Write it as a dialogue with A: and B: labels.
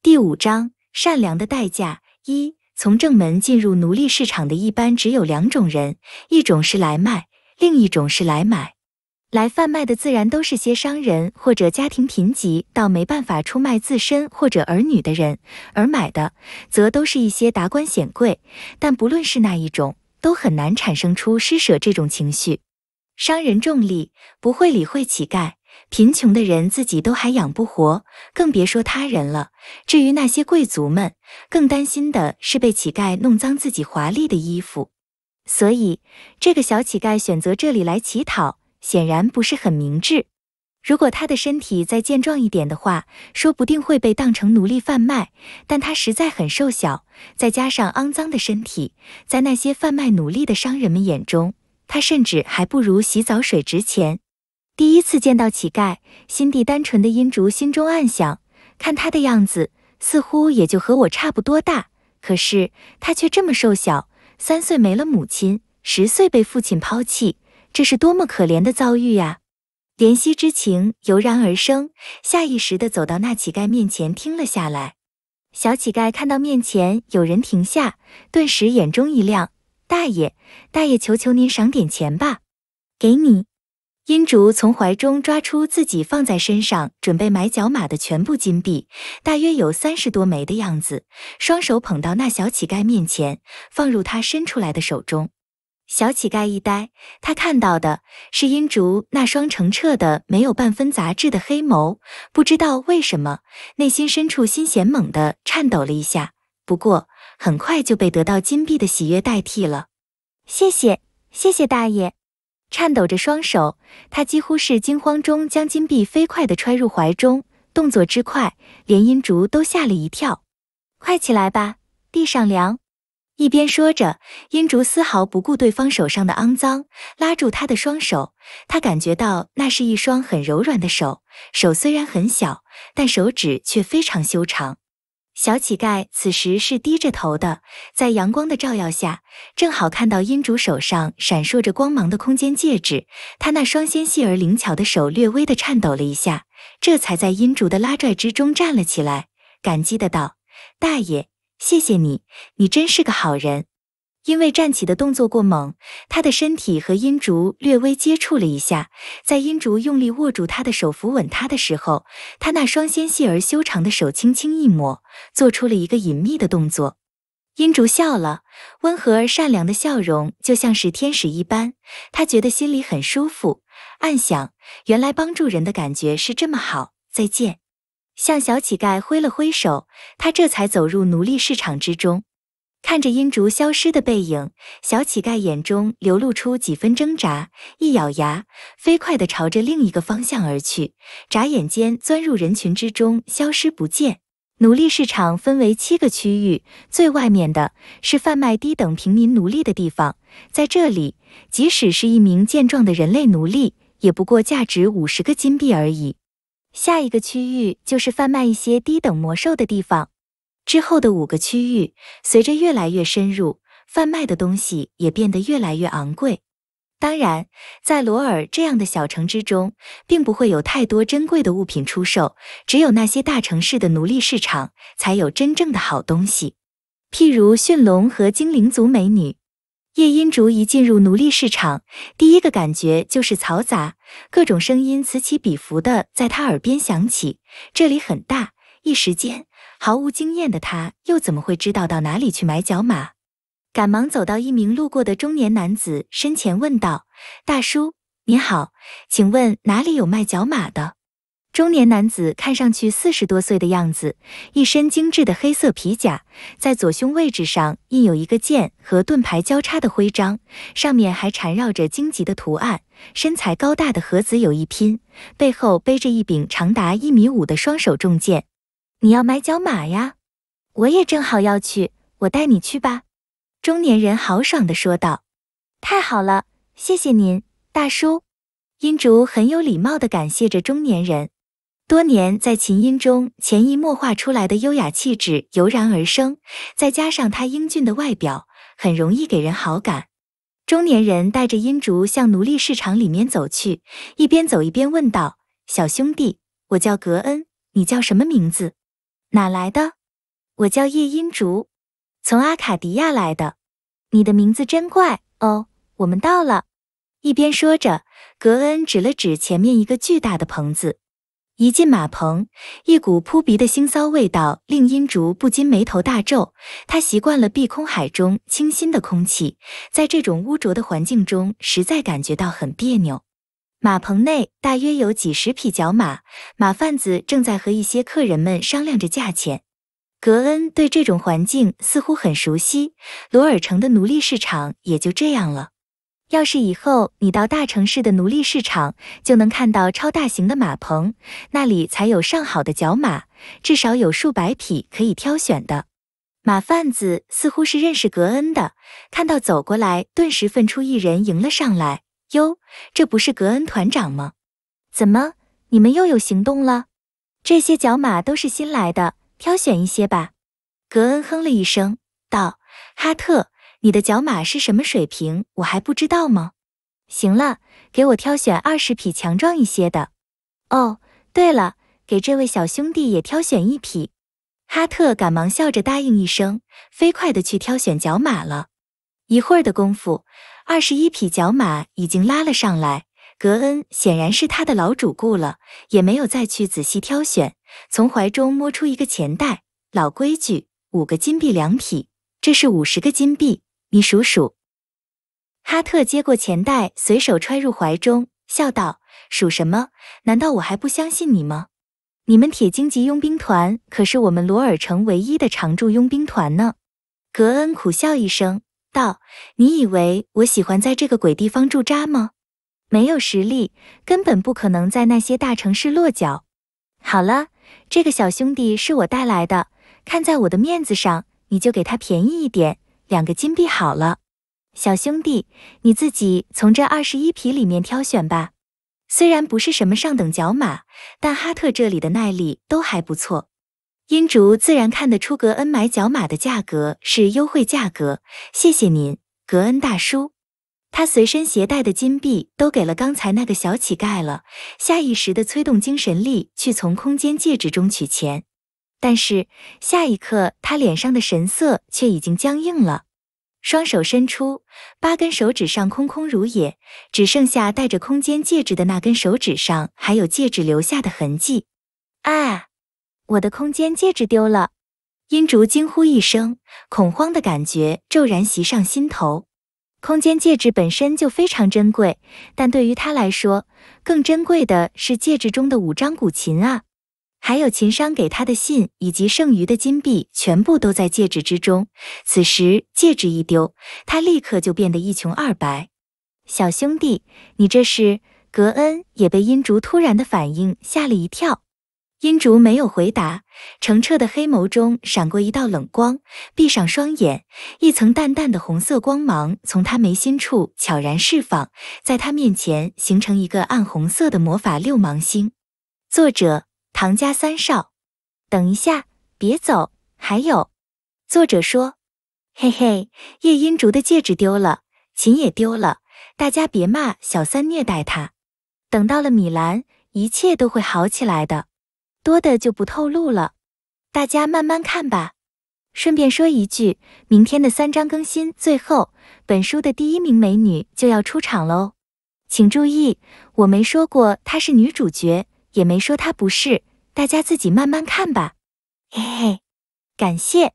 A: 第五章善良的代价一从正门进入奴隶市场的一般只有两种人，一种是来卖，另一种是来买。来贩卖的自然都是些商人或者家庭贫瘠到没办法出卖自身或者儿女的人，而买的则都是一些达官显贵。但不论是那一种，都很难产生出施舍这种情绪。商人重利，不会理会乞丐。贫穷的人自己都还养不活，更别说他人了。至于那些贵族们，更担心的是被乞丐弄脏自己华丽的衣服。所以，这个小乞丐选择这里来乞讨，显然不是很明智。如果他的身体再健壮一点的话，说不定会被当成奴隶贩卖。但他实在很瘦小，再加上肮脏的身体，在那些贩卖奴隶的商人们眼中，他甚至还不如洗澡水值钱。第一次见到乞丐，心地单纯的阴竹心中暗想：看他的样子，似乎也就和我差不多大，可是他却这么瘦小。三岁没了母亲，十岁被父亲抛弃，这是多么可怜的遭遇呀！怜惜之情油然而生，下意识地走到那乞丐面前，停了下来。小乞丐看到面前有人停下，顿时眼中一亮：“大爷，大爷，求求您赏点钱吧！给你。”殷竹从怀中抓出自己放在身上准备买角马的全部金币，大约有三十多枚的样子，双手捧到那小乞丐面前，放入他伸出来的手中。小乞丐一呆，他看到的是殷竹那双澄澈的、没有半分杂质的黑眸，不知道为什么，内心深处心弦猛地颤抖了一下，不过很快就被得到金币的喜悦代替了。谢谢，谢谢大爷。颤抖着双手，他几乎是惊慌中将金币飞快地揣入怀中，动作之快，连阴竹都吓了一跳。快起来吧，地上凉。一边说着，阴竹丝毫不顾对方手上的肮脏，拉住他的双手。他感觉到那是一双很柔软的手，手虽然很小，但手指却非常修长。小乞丐此时是低着头的，在阳光的照耀下，正好看到阴竹手上闪烁着光芒的空间戒指。他那双纤细而灵巧的手略微的颤抖了一下，这才在阴竹的拉拽之中站了起来，感激的道：“大爷，谢谢你，你真是个好人。”因为站起的动作过猛，他的身体和阴竹略微接触了一下。在阴竹用力握住他的手扶稳他的时候，他那双纤细而修长的手轻轻一抹，做出了一个隐秘的动作。阴竹笑了，温和而善良的笑容就像是天使一般。他觉得心里很舒服，暗想：原来帮助人的感觉是这么好。再见，向小乞丐挥了挥手，他这才走入奴隶市场之中。看着阴烛消失的背影，小乞丐眼中流露出几分挣扎，一咬牙，飞快地朝着另一个方向而去，眨眼间钻入人群之中，消失不见。奴隶市场分为七个区域，最外面的是贩卖低等平民奴隶的地方，在这里，即使是一名健壮的人类奴隶，也不过价值五十个金币而已。下一个区域就是贩卖一些低等魔兽的地方。之后的五个区域，随着越来越深入，贩卖的东西也变得越来越昂贵。当然，在罗尔这样的小城之中，并不会有太多珍贵的物品出售，只有那些大城市的奴隶市场才有真正的好东西，譬如驯龙和精灵族美女。夜音竹一进入奴隶市场，第一个感觉就是嘈杂，各种声音此起彼伏的在他耳边响起。这里很大，一时间。毫无经验的他，又怎么会知道到哪里去买角马？赶忙走到一名路过的中年男子身前，问道：“大叔，您好，请问哪里有卖角马的？”中年男子看上去四十多岁的样子，一身精致的黑色皮甲，在左胸位置上印有一个剑和盾牌交叉的徽章，上面还缠绕着荆棘的图案。身材高大的和子有一拼，背后背着一柄长达一米五的双手重剑。你要买角马呀？我也正好要去，我带你去吧。”中年人豪爽的说道。“太好了，谢谢您，大叔。”阴竹很有礼貌的感谢着中年人。多年在琴音中潜移默化出来的优雅气质油然而生，再加上他英俊的外表，很容易给人好感。中年人带着阴竹向奴隶市场里面走去，一边走一边问道：“小兄弟，我叫格恩，你叫什么名字？”哪来的？我叫叶音竹，从阿卡迪亚来的。你的名字真怪哦。我们到了，一边说着，格恩指了指前面一个巨大的棚子。一进马棚，一股扑鼻的腥臊味道令音竹不禁眉头大皱。他习惯了碧空海中清新的空气，在这种污浊的环境中，实在感觉到很别扭。马棚内大约有几十匹角马，马贩子正在和一些客人们商量着价钱。格恩对这种环境似乎很熟悉，罗尔城的奴隶市场也就这样了。要是以后你到大城市的奴隶市场，就能看到超大型的马棚，那里才有上好的角马，至少有数百匹可以挑选的。马贩子似乎是认识格恩的，看到走过来，顿时分出一人迎了上来。哟，这不是格恩团长吗？怎么，你们又有行动了？这些角马都是新来的，挑选一些吧。格恩哼了一声，道：“哈特，你的角马是什么水平，我还不知道吗？行了，给我挑选二十匹强壮一些的。哦，对了，给这位小兄弟也挑选一匹。”哈特赶忙笑着答应一声，飞快地去挑选角马了。一会儿的功夫。二十一匹角马已经拉了上来，格恩显然是他的老主顾了，也没有再去仔细挑选，从怀中摸出一个钱袋，老规矩，五个金币两匹，这是五十个金币，你数数。哈特接过钱袋，随手揣入怀中，笑道：“数什么？难道我还不相信你吗？你们铁荆棘佣兵团可是我们罗尔城唯一的常驻佣兵团呢。”格恩苦笑一声。道：“你以为我喜欢在这个鬼地方驻扎吗？没有实力，根本不可能在那些大城市落脚。好了，这个小兄弟是我带来的，看在我的面子上，你就给他便宜一点，两个金币好了。小兄弟，你自己从这二十一匹里面挑选吧。虽然不是什么上等角马，但哈特这里的耐力都还不错。”阴烛自然看得出格恩买角马的价格是优惠价格，谢谢您，格恩大叔。他随身携带的金币都给了刚才那个小乞丐了，下意识的催动精神力去从空间戒指中取钱，但是下一刻他脸上的神色却已经僵硬了，双手伸出，八根手指上空空如也，只剩下戴着空间戒指的那根手指上还有戒指留下的痕迹。啊！我的空间戒指丢了！阴烛惊呼一声，恐慌的感觉骤然袭上心头。空间戒指本身就非常珍贵，但对于他来说，更珍贵的是戒指中的五张古琴啊，还有秦商给他的信以及剩余的金币，全部都在戒指之中。此时戒指一丢，他立刻就变得一穷二白。小兄弟，你这是？格恩也被阴烛突然的反应吓了一跳。殷竹没有回答，澄澈的黑眸中闪过一道冷光，闭上双眼，一层淡淡的红色光芒从他眉心处悄然释放，在他面前形成一个暗红色的魔法六芒星。作者唐家三少，等一下，别走，还有。作者说：“嘿嘿，叶殷竹的戒指丢了，琴也丢了，大家别骂小三虐待他。等到了米兰，一切都会好起来的。”多的就不透露了，大家慢慢看吧。顺便说一句，明天的三章更新，最后本书的第一名美女就要出场喽。请注意，我没说过她是女主角，也没说她不是，大家自己慢慢看吧。嘿嘿，感谢。